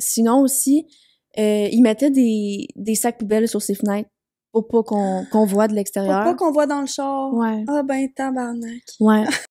sinon aussi, euh, il mettait des, des sacs poubelles sur ses fenêtres pour pas qu'on qu'on voit de l'extérieur. Pour pas qu'on voit dans le char. Ouais. Ah ben tabarnak. Ouais.